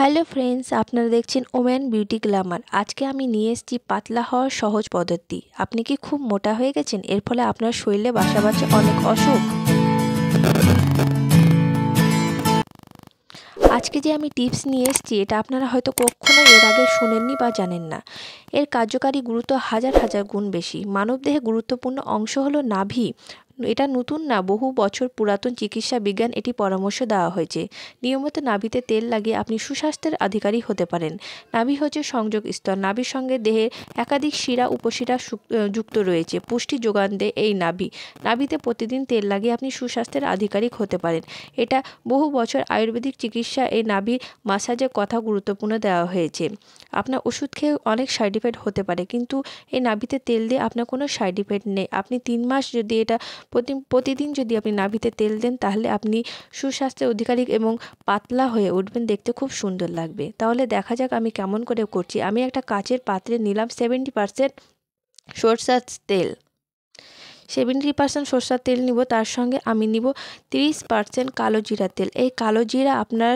hello friends আপনারা দেখছেন woman beauty Glamour আজকে আমি নিয়ে এসেছি পাতলা হওয়ার সহজ পদ্ধতি আপনি কি খুব মোটা হয়ে গেছেন এর ফলে আপনার শরীরে বাসা বাঁচে অনেক অসুখ আজকে যে আমি টিপস নিয়ে এসেছি এটা আপনারা হয়তো কখনো এর আগে শোনেননি বা জানেন না এর কার্যকারী গুরুত্ব হাজার হাজার গুণ বেশি মানবদেহে গুরুত্বপূর্ণ অংশ হলো নাভি এটা নতুন না বহু বছর পুরাতন চিকিৎসা বিজ্ঞান এটি পরামর্শ দেওয়া হয়েছে নিয়মিত নাভিতে তেল লাগিয়ে আপনি সুস্বাস্থ্যের আধিকারী হতে পারেন নাভি হচ্ছে সংযোগ স্তর নাভির সঙ্গে দেহে একাধিক শিরা উপশিরা যুক্ত রয়েছে পুষ্টি যোগান দেয় এই নাভি নাভিতে প্রতিদিন তেল লাগিয়ে আপনি সুস্বাস্থ্যের আধিকারিক হতে পারেন এটা বহু বছর আয়ুর্বেদিক চিকিৎসা এই নাভির মাসাজের কথা গুরুত্বপূর্ণ দেওয়া হয়েছে আপনার ওষুধ খেয়ে অনেক সাইড ইফেক্ট হতে পারে কিন্তু এই নাভিতে তেল দিয়ে আপনার কোনো সাইড ইফেক্ট নেই আপনি তিন মাস যদি এটা প্রতি প্রতিদিন যদি আপনি নাভিতে তেল দেন তাহলে আপনি সুস্বাস্থ্যের অধিকারী এবং পাতলা হয়ে উঠবেন দেখতে খুব সুন্দর লাগবে তাহলে দেখা যাক আমি কেমন করে করছি আমি একটা কাচের পাত্রে নিলাম সেভেন্টি পারসেন্ট সরষার তেল সেভেন্টি পার্সেন্ট সর্ষার তেল নিব তার সঙ্গে আমি নিব তিরিশ পার্সেন্ট কালো জিরা তেল এই কালো জিরা আপনার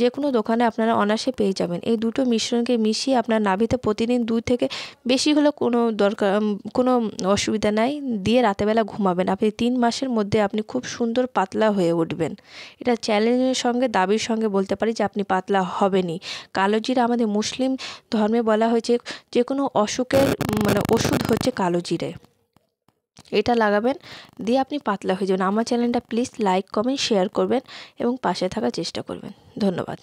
যে কোনো দোকানে আপনারা অনাসে পেয়ে যাবেন এই দুটো মিশ্রণকে মিশিয়ে আপনার নাভিতে প্রতিদিন দুই থেকে বেশি হলে কোনো দরকার কোনো অসুবিধা নাই দিয়ে রাতেবেলা ঘুমাবেন আপনি তিন মাসের মধ্যে আপনি খুব সুন্দর পাতলা হয়ে উঠবেন এটা চ্যালেঞ্জের সঙ্গে দাবির সঙ্গে বলতে পারি যে আপনি পাতলা হবেনই কালো জিরা আমাদের মুসলিম ধর্মে বলা হয়েছে যে কোনো অসুখের মানে ওষুধ হচ্ছে কালো জিরে এটা লাগাবেন দিয়ে আপনি পাতলা হয়ে যাবেন আমার চ্যানেলটা প্লিজ লাইক কমেন্ট শেয়ার করবেন এবং পাশে থাকার চেষ্টা করবেন ধন্যবাদ